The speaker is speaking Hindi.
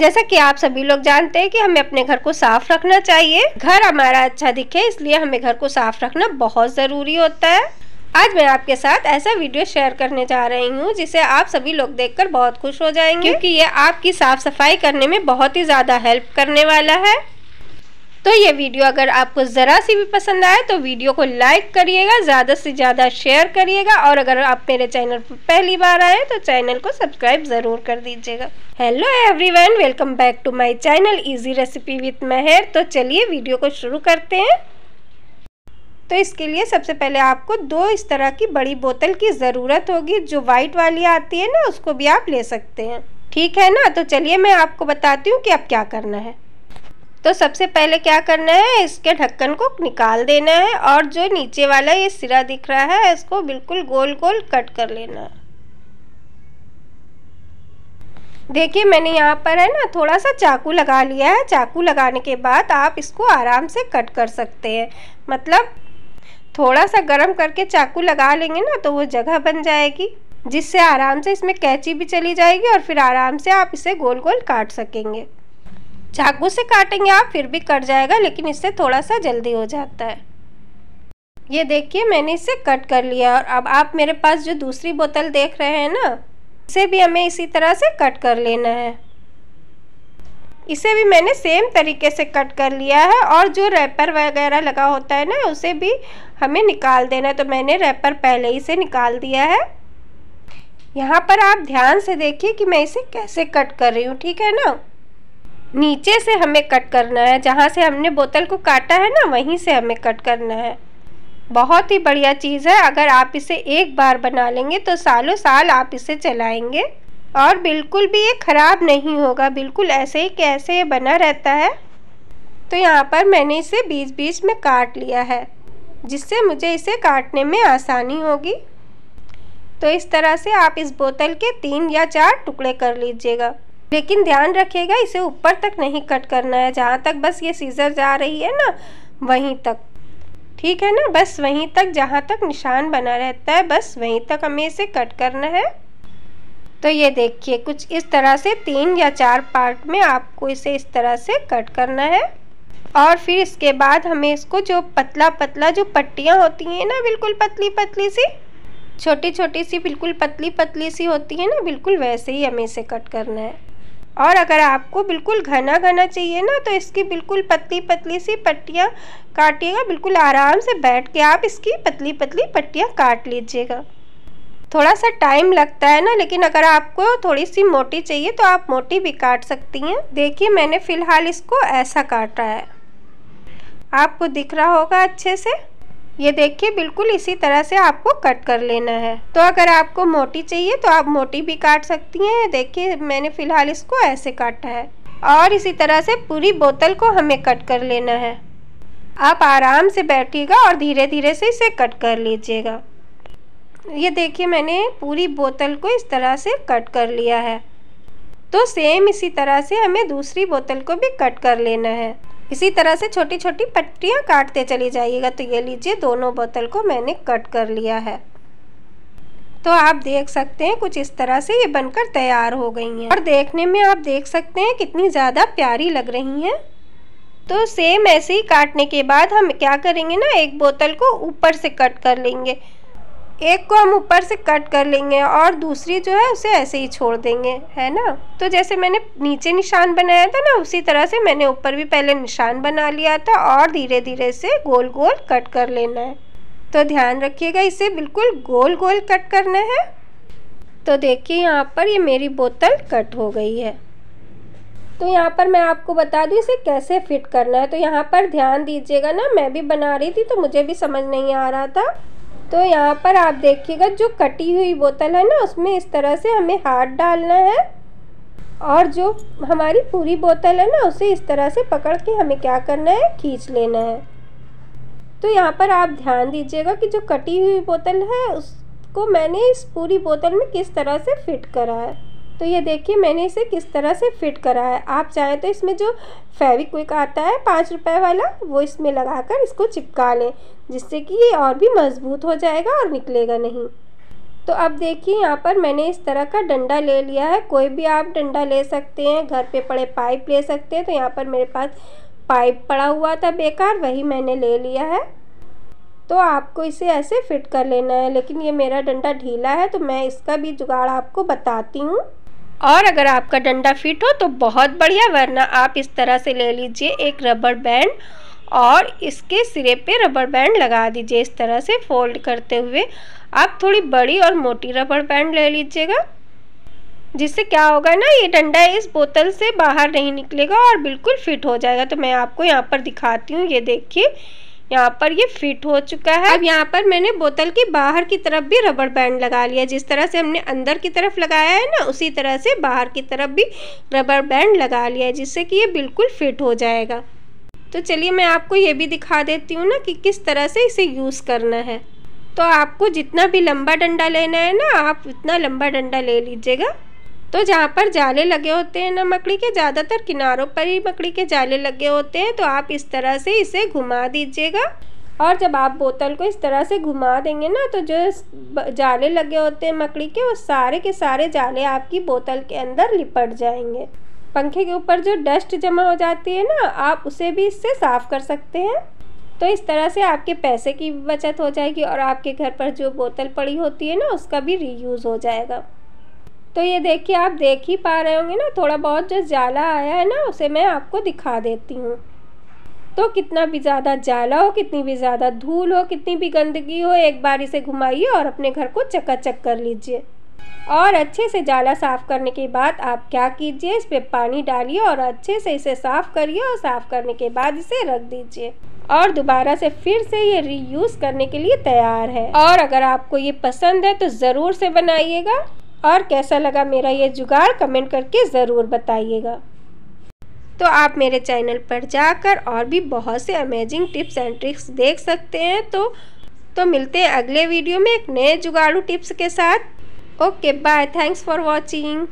जैसा कि आप सभी लोग जानते हैं कि हमें अपने घर को साफ रखना चाहिए घर हमारा अच्छा दिखे इसलिए हमें घर को साफ रखना बहुत ज़रूरी होता है आज मैं आपके साथ ऐसा वीडियो शेयर करने जा रही हूँ जिसे आप सभी लोग देखकर बहुत खुश हो जाएंगे क्योंकि ये आपकी साफ सफाई करने में बहुत ही ज़्यादा हेल्प करने वाला है तो ये वीडियो अगर आपको ज़रा सी भी पसंद आए तो वीडियो को लाइक करिएगा ज़्यादा से ज़्यादा शेयर करिएगा और अगर आप मेरे चैनल पर पहली बार आए तो चैनल को सब्सक्राइब ज़रूर कर दीजिएगा hello everyone welcome back to my channel easy recipe with Mahar तो चलिए वीडियो को शुरू करते हैं तो इसके लिए सबसे पहले आपको दो इस तरह की बड़ी बोतल की ज़रूरत होगी जो वाइट वाली आती है ना उसको भी आप ले सकते हैं ठीक है ना तो चलिए मैं आपको बताती हूँ कि अब क्या करना है तो सबसे पहले क्या करना है इसके ढक्कन को निकाल देना है और जो नीचे वाला ये सिरा दिख रहा है इसको बिल्कुल गोल गोल कट कर लेना है देखिए मैंने यहाँ पर है ना थोड़ा सा चाकू लगा लिया है चाकू लगाने के बाद आप इसको आराम से कट कर सकते हैं मतलब थोड़ा सा गर्म करके चाकू लगा लेंगे ना तो वो जगह बन जाएगी जिससे आराम से इसमें कैची भी चली जाएगी और फिर आराम से आप इसे गोल गोल काट सकेंगे चाकू से काटेंगे आप फिर भी कट जाएगा लेकिन इससे थोड़ा सा जल्दी हो जाता है ये देखिए मैंने इसे कट कर लिया और अब आप मेरे पास जो दूसरी बोतल देख रहे हैं ना इसे भी हमें इसी तरह से कट कर लेना है इसे भी मैंने सेम तरीके से कट कर लिया है और जो रैपर वगैरह लगा होता है ना उसे भी हमें निकाल देना है तो मैंने रैपर पहले ही से निकाल दिया है यहाँ पर आप ध्यान से देखिए कि मैं इसे कैसे कट कर रही हूँ ठीक है ना नीचे से हमें कट करना है जहाँ से हमने बोतल को काटा है ना वहीं से हमें कट करना है बहुत ही बढ़िया चीज़ है अगर आप इसे एक बार बना लेंगे तो सालों साल आप इसे चलाएंगे और बिल्कुल भी ये ख़राब नहीं होगा बिल्कुल ऐसे ही कैसे ये बना रहता है तो यहाँ पर मैंने इसे बीच बीच में काट लिया है जिससे मुझे इसे काटने में आसानी होगी तो इस तरह से आप इस बोतल के तीन या चार टुकड़े कर लीजिएगा लेकिन ध्यान रखिएगा इसे ऊपर तक नहीं कट करना है जहाँ तक बस ये सीज़र जा रही है ना वहीं तक ठीक है ना बस वहीं तक जहाँ तक निशान बना रहता है बस वहीं तक हमें इसे कट करना है तो ये देखिए कुछ इस तरह से तीन या चार पार्ट में आपको इसे इस तरह से कट करना है और फिर इसके बाद हमें इसको जो पतला पतला जो पट्टियाँ होती हैं ना बिल्कुल पतली पतली सी छोटी छोटी सी बिल्कुल पतली पतली सी होती है ना बिल्कुल वैसे ही हमें इसे कट करना है और अगर आपको बिल्कुल घना घना चाहिए ना तो इसकी बिल्कुल पतली पतली सी पट्टियाँ काटिएगा बिल्कुल आराम से बैठ के आप इसकी पतली पतली पट्टियाँ काट लीजिएगा थोड़ा सा टाइम लगता है ना लेकिन अगर आपको थोड़ी सी मोटी चाहिए तो आप मोटी भी काट सकती हैं देखिए मैंने फ़िलहाल इसको ऐसा काटा है आपको दिख रहा होगा अच्छे से ये देखिए बिल्कुल इसी तरह से आपको कट कर लेना है तो अगर आपको मोटी चाहिए तो आप मोटी भी काट सकती हैं देखिए मैंने फ़िलहाल इसको ऐसे काटा है और इसी तरह से पूरी बोतल को हमें कट कर लेना है आप आराम से बैठिएगा और धीरे धीरे से इसे कट कर लीजिएगा ये देखिए मैंने पूरी बोतल को इस तरह से कट कर लिया है तो सेम इसी तरह से हमें दूसरी बोतल को भी कट कर लेना है इसी तरह से छोटी छोटी पट्टियाँ काटते चली जाइएगा तो ये लीजिए दोनों बोतल को मैंने कट कर लिया है तो आप देख सकते हैं कुछ इस तरह से ये बनकर तैयार हो गई हैं और देखने में आप देख सकते हैं कितनी ज़्यादा प्यारी लग रही हैं तो सेम ऐसे ही काटने के बाद हम क्या करेंगे ना एक बोतल को ऊपर से कट कर लेंगे एक को हम ऊपर से कट कर लेंगे और दूसरी जो है उसे ऐसे ही छोड़ देंगे है ना तो जैसे मैंने नीचे निशान बनाया था ना उसी तरह से मैंने ऊपर भी पहले निशान बना लिया था और धीरे धीरे से गोल गोल कट कर लेना है तो ध्यान रखिएगा इसे बिल्कुल गोल गोल कट करना है तो देखिए यहाँ पर ये मेरी बोतल कट हो गई है तो यहाँ पर मैं आपको बता दूँ इसे कैसे फिट करना है तो यहाँ पर ध्यान दीजिएगा ना मैं भी बना रही थी तो मुझे भी समझ नहीं आ रहा था तो यहाँ पर आप देखिएगा जो कटी हुई बोतल है ना उसमें इस तरह से हमें हाथ डालना है और जो हमारी पूरी बोतल है ना उसे इस तरह से पकड़ के हमें क्या करना है खींच लेना है तो यहाँ पर आप ध्यान दीजिएगा कि जो कटी हुई बोतल है उसको मैंने इस पूरी बोतल में किस तरह से फिट करा है तो ये देखिए मैंने इसे किस तरह से फिट करा है आप चाहें तो इसमें जो फेविक्विक आता है पाँच रुपए वाला वो इसमें लगाकर इसको चिपका लें जिससे कि ये और भी मज़बूत हो जाएगा और निकलेगा नहीं तो अब देखिए यहाँ पर मैंने इस तरह का डंडा ले लिया है कोई भी आप डंडा ले सकते हैं घर पर पड़े पाइप ले सकते हैं तो यहाँ पर मेरे पास पाइप पड़ा हुआ था बेकार वही मैंने ले लिया है तो आपको इसे ऐसे फिट कर लेना है लेकिन ये मेरा डंडा ढीला है तो मैं इसका भी जुगाड़ आपको बताती हूँ और अगर आपका डंडा फिट हो तो बहुत बढ़िया वरना आप इस तरह से ले लीजिए एक रबर बैंड और इसके सिरे पे रबर बैंड लगा दीजिए इस तरह से फोल्ड करते हुए आप थोड़ी बड़ी और मोटी रबर बैंड ले लीजिएगा जिससे क्या होगा ना ये डंडा इस बोतल से बाहर नहीं निकलेगा और बिल्कुल फिट हो जाएगा तो मैं आपको यहाँ पर दिखाती हूँ ये देखिए यहाँ पर ये फिट हो चुका है अब यहाँ पर मैंने बोतल के बाहर की तरफ भी रबर बैंड लगा लिया जिस तरह से हमने अंदर की तरफ लगाया है ना उसी तरह से बाहर की तरफ भी रबर बैंड लगा लिया है जिससे कि ये बिल्कुल फिट हो जाएगा तो चलिए मैं आपको ये भी दिखा देती हूँ ना कि किस तरह से इसे यूज़ करना है तो आपको जितना भी लंबा डंडा लेना है ना आप उतना लंबा डंडा ले लीजिएगा तो जहाँ पर जाले लगे होते हैं ना मकड़ी के ज़्यादातर किनारों पर ही मकड़ी के जाले लगे होते हैं तो आप इस तरह से इसे घुमा दीजिएगा और जब आप बोतल को इस तरह से घुमा देंगे ना तो जो जाले लगे होते हैं मकड़ी के वो सारे के सारे जाले आपकी बोतल के अंदर लिपट जाएंगे पंखे के ऊपर जो डस्ट जमा हो जाती है ना आप उसे भी इससे साफ़ कर सकते हैं तो इस तरह से आपके पैसे की बचत हो जाएगी और आपके घर पर जो बोतल पड़ी होती है ना उसका भी रीयूज़ हो जाएगा तो ये देखिए आप देख ही पा रहे होंगे ना थोड़ा बहुत जो जाला आया है ना उसे मैं आपको दिखा देती हूँ तो कितना भी ज़्यादा जाला हो कितनी भी ज़्यादा धूल हो कितनी भी गंदगी हो एक बार इसे घुमाइए और अपने घर को चकाचक कर लीजिए और अच्छे से जाला साफ़ करने के बाद आप क्या कीजिए इस पर पानी डालिए और अच्छे से इसे साफ़ करिए और साफ़ करने के बाद इसे रख दीजिए और दोबारा से फिर से ये रीयूज़ करने के लिए तैयार है और अगर आपको ये पसंद है तो ज़रूर से बनाइएगा और कैसा लगा मेरा ये जुगाड़ कमेंट करके ज़रूर बताइएगा तो आप मेरे चैनल पर जाकर और भी बहुत से अमेजिंग टिप्स एंड ट्रिक्स देख सकते हैं तो तो मिलते हैं अगले वीडियो में एक नए जुगाड़ू टिप्स के साथ okay bye thanks for watching